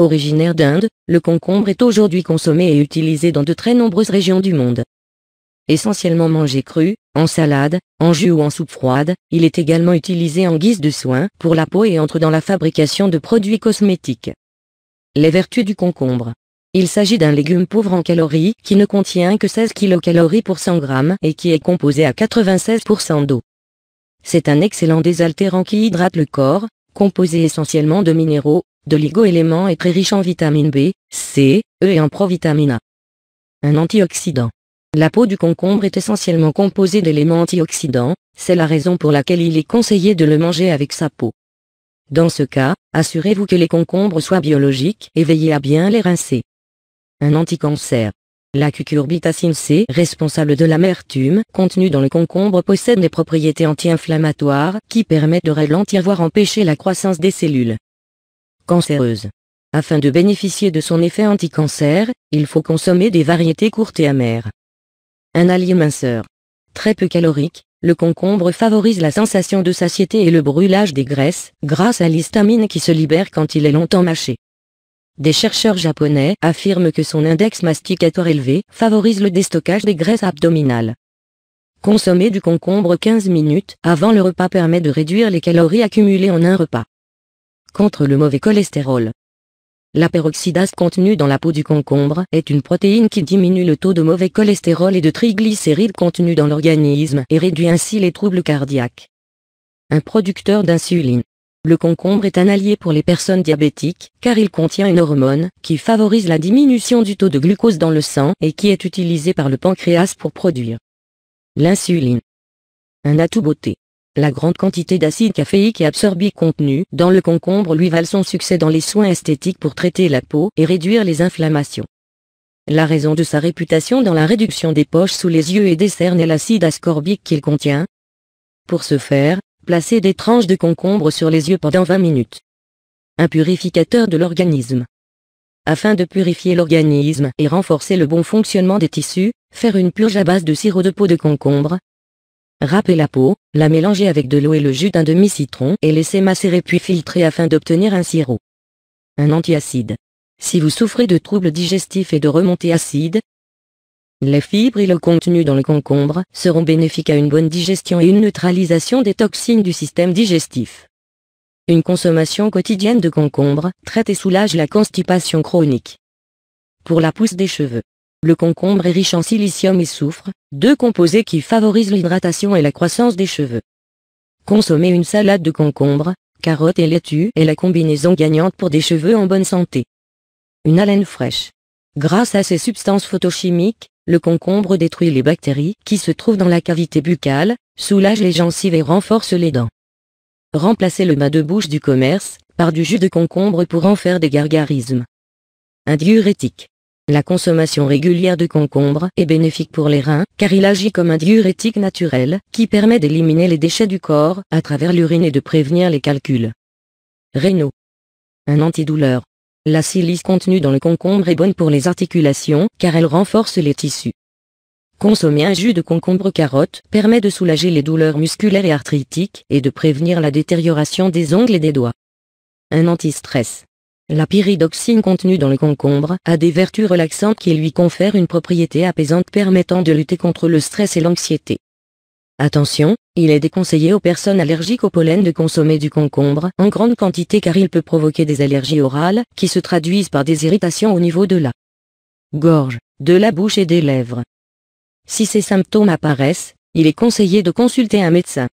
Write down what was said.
Originaire d'Inde, le concombre est aujourd'hui consommé et utilisé dans de très nombreuses régions du monde. Essentiellement mangé cru, en salade, en jus ou en soupe froide, il est également utilisé en guise de soin pour la peau et entre dans la fabrication de produits cosmétiques. Les vertus du concombre. Il s'agit d'un légume pauvre en calories qui ne contient que 16 kcal pour 100 grammes et qui est composé à 96% d'eau. C'est un excellent désaltérant qui hydrate le corps, composé essentiellement de minéraux, de l'oligo-élément est très riche en vitamine B, C, E et en provitamine A. Un antioxydant. La peau du concombre est essentiellement composée d'éléments antioxydants, c'est la raison pour laquelle il est conseillé de le manger avec sa peau. Dans ce cas, assurez-vous que les concombres soient biologiques et veillez à bien les rincer. Un anticancer. La cucurbitacine C, responsable de l'amertume, contenue dans le concombre possède des propriétés anti-inflammatoires qui permettent de ralentir voire empêcher la croissance des cellules cancéreuses. Afin de bénéficier de son effet anticancer, il faut consommer des variétés courtes et amères. Un allié minceur. Très peu calorique, le concombre favorise la sensation de satiété et le brûlage des graisses, grâce à l'histamine qui se libère quand il est longtemps mâché. Des chercheurs japonais affirment que son index masticatoire élevé favorise le déstockage des graisses abdominales. Consommer du concombre 15 minutes avant le repas permet de réduire les calories accumulées en un repas contre le mauvais cholestérol. La peroxydase contenue dans la peau du concombre est une protéine qui diminue le taux de mauvais cholestérol et de triglycérides contenus dans l'organisme et réduit ainsi les troubles cardiaques. Un producteur d'insuline. Le concombre est un allié pour les personnes diabétiques car il contient une hormone qui favorise la diminution du taux de glucose dans le sang et qui est utilisée par le pancréas pour produire l'insuline. Un atout beauté. La grande quantité d'acide caféique et absorbé contenu dans le concombre lui valent son succès dans les soins esthétiques pour traiter la peau et réduire les inflammations. La raison de sa réputation dans la réduction des poches sous les yeux et des cernes est l'acide ascorbique qu'il contient. Pour ce faire, placez des tranches de concombre sur les yeux pendant 20 minutes. Un purificateur de l'organisme. Afin de purifier l'organisme et renforcer le bon fonctionnement des tissus, faire une purge à base de sirop de peau de concombre, Râpez la peau, la mélangez avec de l'eau et le jus d'un demi-citron et laissez macérer puis filtrer afin d'obtenir un sirop. Un antiacide. Si vous souffrez de troubles digestifs et de remontées acides, les fibres et le contenu dans le concombre seront bénéfiques à une bonne digestion et une neutralisation des toxines du système digestif. Une consommation quotidienne de concombre traite et soulage la constipation chronique. Pour la pousse des cheveux. Le concombre est riche en silicium et soufre, deux composés qui favorisent l'hydratation et la croissance des cheveux. Consommer une salade de concombre, carottes et laitue est la combinaison gagnante pour des cheveux en bonne santé. Une haleine fraîche. Grâce à ces substances photochimiques, le concombre détruit les bactéries qui se trouvent dans la cavité buccale, soulage les gencives et renforce les dents. Remplacez le bain de bouche du commerce par du jus de concombre pour en faire des gargarismes. Un diurétique. La consommation régulière de concombre est bénéfique pour les reins, car il agit comme un diurétique naturel, qui permet d'éliminer les déchets du corps à travers l'urine et de prévenir les calculs. Rénaux. Un antidouleur. La silice contenue dans le concombre est bonne pour les articulations, car elle renforce les tissus. Consommer un jus de concombre carotte permet de soulager les douleurs musculaires et arthritiques et de prévenir la détérioration des ongles et des doigts. Un antistress. La pyridoxine contenue dans le concombre a des vertus relaxantes qui lui confèrent une propriété apaisante permettant de lutter contre le stress et l'anxiété. Attention, il est déconseillé aux personnes allergiques au pollen de consommer du concombre en grande quantité car il peut provoquer des allergies orales qui se traduisent par des irritations au niveau de la gorge, de la bouche et des lèvres. Si ces symptômes apparaissent, il est conseillé de consulter un médecin.